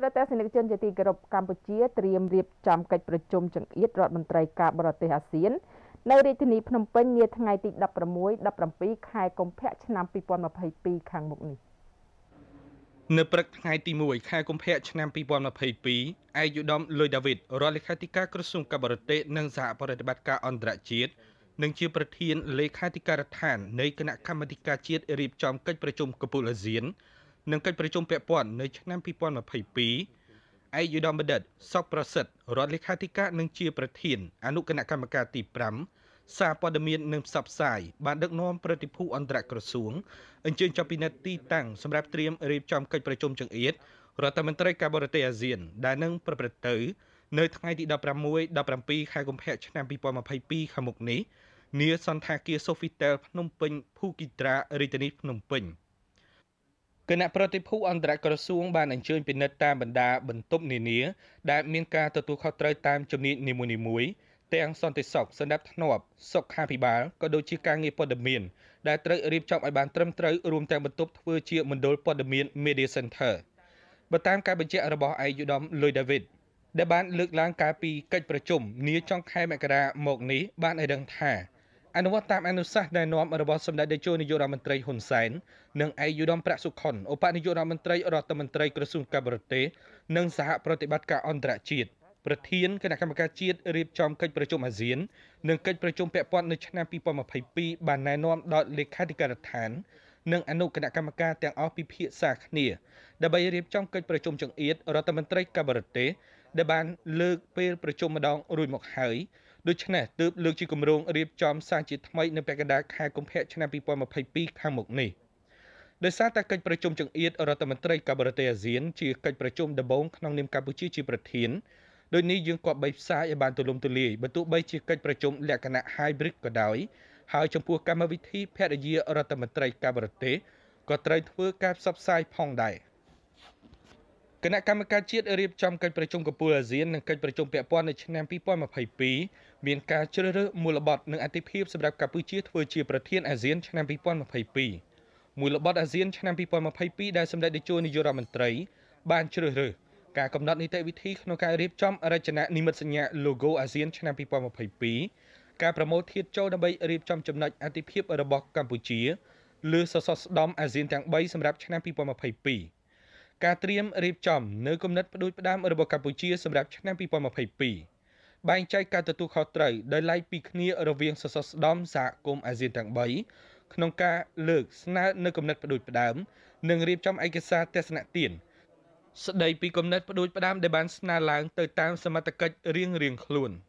ស្រាប់តែសនិកជនជាទីគោរពកម្ពុជាត្រៀមរៀបចំកិច្ចប្រជុំចង្អៀតរដ្ឋមន្ត្រីការបរទេសអាស៊ាន នៅរាជធានីភ្នំពេញនាថ្ងៃទី16 17ខែកុម្ភៈឆ្នាំ2022ខាងមុខនេះនៅព្រឹកថ្ងៃទី1ខែកុម្ភៈឆ្នាំ2022ឯកឧត្តមលុយដាវីតរដ្ឋលេខាធិការក្រសួងការបរទេសនិងសហប្រតិបត្តិការអន្តរជាតិនិងជាប្រធានលេខាធិការដ្ឋាននៃគណៈកម្មាធិការជាតិរៀបចំកិច្ចប្រជុំកំពូលអាស៊ាននិងកិច្ចប្រជុំពាក់ព័ន្ធនៅឆ្នាំ2022ឯកឧត្តមបណ្ឌិតសុកប្រសិទ្ធរដ្ឋលេខាធិការនិងជាប្រធានអនុគណៈកម្មការទី5សារព័ត៌មាននិងផ្សព្វផ្សាយបានដឹកនាំប្រតិភូអន្តរក្រសួងអញ្ជើញចាប់ពីនិតទីតាំងសម្រាប់ត្រៀមរៀបចំកិច្ចប្រជុំចង្អៀតរដ្ឋមន្ត្រីការបរទេសអាស៊ាន ដែលនឹងប្រព្រឹត្តទៅនៅថ្ងៃទី16 17ខែកុម្ភៈឆ្នាំ2022ខាងមុខនេះនាសន្តាគារ Sofitel ភ្នំពេញភូគីត្រារាជធានីភ្នំពេញ។គណៈប្រតិភូអន្តរក្រសួងបានអញ្ជើញពិនិត្យតាមបណ្ដា បន្ទប់នានា ដែលមានការទទួលខុសត្រូវតាមជំនាញនីមួយៗទាំងសន្តិសុខសណ្ដាប់ធ្នាប់សុខាភិបាលក៏ដូចជាការងារព័ត៌មានដែលត្រូវរៀបចំឲ្យបានត្រឹមត្រូវរួមទាំងបន្ទប់ធ្វើជាមណ្ឌលព័ត៌មាន Media Center បើតាមការបញ្ជាក់របស់ឯកឧត្តមលុយដាវីតដែលបានលើកឡើង កាលពីកិច្ចប្រជុំនាចុងខែមករាមក នេះបានឲ្យដឹងថាអនុវត្តតាមអនុសាសន៍ណែនាំរបស់សម្ដេចតេជោនាយករដ្ឋមន្ត្រីហ៊ុនសែននិងឯកឧត្តមប្រាក់សុខុនឧបនាយករដ្ឋមន្ត្រីរដ្ឋមន្ត្រីក្រសួងការបរទេសនិងសហប្រតិបត្តិការអន្តរជាតិប្រធានគណៈកម្មការជាតិរៀបចំកិច្ចប្រជុំអាស៊ាននិងកិច្ចប្រជុំពាក់ព័ន្ធនៅឆ្នាំ2022បានណែនាំដល់លេខាធិការដ្ឋាននិងអនុគណៈកម្មការទាំងអស់ពិភាក្សាគ្នាដើម្បីរៀបចំកិច្ចប្រជុំចង្អៀតរដ្ឋមន្ត្រីការបរទេសដែលបានលើកពេលប្រជុំម្ដងរួចមកហើយដូច្នេះទើបលើកជាគម្រោងរៀបចំសាងជាថ្មីនៅពាក់កណ្ដាលខែកុម្ភៈឆ្នាំ2022ខាងមុខនេះដោយសារតែកិច្ចប្រជុំចង្អៀតរដ្ឋមន្ត្រីការបរទេសអាស៊ាន ជាកិច្ចប្រជុំដំបូងក្នុងនាមកម្ពុជាជាប្រធានដោយនេះយើងក៏បីផ្សាយឲ្យបានទូលំទូលាយបើទោះបីជាកិច្ចប្រជុំលក្ខណៈ hybrid ក៏ដោយហើយចំពោះកម្មវិធីភរិយារដ្ឋមន្ត្រីការបរទេសក៏ត្រូវធ្វើការផ្សព្វផ្សាយផងដែរ។គណៈកម្មការជាតិរៀបចំកិច្ចប្រជុំកំពូលអាស៊ាននិងកិច្ចប្រជុំពាក់ព័ន្ធនៅឆ្នាំ2022មានការជ្រើសរើសមូលបត្រនិងអតិភិបសម្រាប់កម្ពុជាធ្វើជាប្រធានអាស៊ានឆ្នាំ2022មូលបត្រអាស៊ានឆ្នាំ2022ដែលសម្ដេចតេជោនាយករដ្ឋមន្ត្រីបានជ្រើសរើសការកំណត់នីតិវិធីក្នុងការរៀបចំរចនានិមិត្តសញ្ញា logo អាស៊ានឆ្នាំ2022ការប្រមូលធាតចូលដើម្បីរៀបចំចំណុចអតិភិបរបស់កម្ពុជាលើសសរស្តម្ភអាស៊ានទាំង3សម្រាប់ឆ្នាំ2022ការត្រៀមរៀបចំនៅគំនិតផ្ដួចផ្ដើមរបស់កម្ពុជាសម្រាប់ឆ្នាំ2022បែងចែកការទទួលខុសត្រូវដោយឡែកពីគ្នារវាងសសរស្តម្ភសហគមន៍អាស៊ានទាំង3ក្នុងការលើកស្នើនៅគំនិតផ្ដួចផ្ដើមនិងរៀបចំឯកសារទស្សនៈទានស្ដីពីគំនិតផ្ដួចផ្ដើមដែលបានស្នើឡើងទៅតាមសមត្ថកិច្ចរៀងៗខ្លួន។